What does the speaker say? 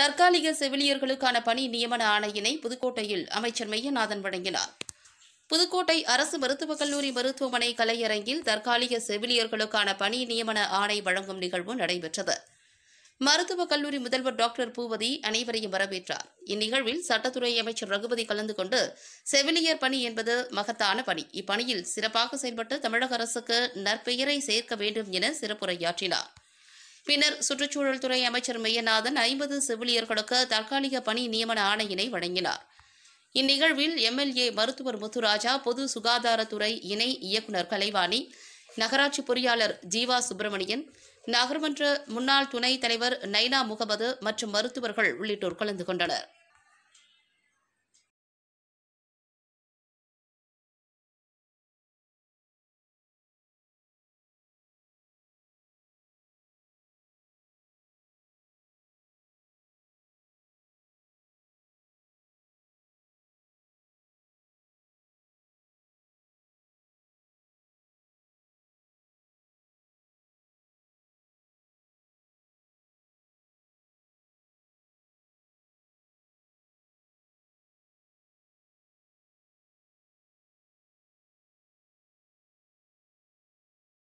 தற்காலிக செவிலியர்களுக்கான பணி நியமன ஆணையினை புதுக்கோட்டையில் அமைச்சர் மையநாதன் வழங்கினார் புதுக்கோட்டை அரசு மருத்துவக் கல்லூரி மருத்துவமனை கலையரங்கில் தற்காலிக செவிலியர்களுக்கான பணி நியமன ஆணை வழங்கும் நிகழ்வு நடைபெற்றது மருத்துவக் கல்லூரி முதல்வர் டாக்டர் பூவதி அனைவரையும் வரவேற்றார் இந்நிகழ்வில் சட்டத்துறை அமைச்சர் ரகுபதி கலந்து கொண்டு செவிலியர் பணி என்பது மகத்தான பணி இப்பணியில் சிறப்பாக செயல்பட்டு தமிழக அரசுக்கு நற்பெயரை சேர்க்க வேண்டும் என சிறப்புரையாற்றினார் பின்னர் சுற்றுச்சூழல் துறை அமைச்சர் மெய்யநாதன் ஐம்பது செவிலியர்களுக்கு தற்காலிக பணி நியமன ஆணையினை வழங்கினார் இந்நிகழ்வில் எம்எல்ஏ மருத்துவர் முத்துராஜா பொது சுகாதாரத்துறை இணை இயக்குநர் கலைவாணி நகராட்சி பொறியாளர் ஜீவா சுப்பிரமணியன் நகர்மன்ற முன்னாள் துணைத் தலைவர் நைனா முகமது மற்றும் மருத்துவர்கள் உள்ளிட்டோர் கலந்து கொண்டனர்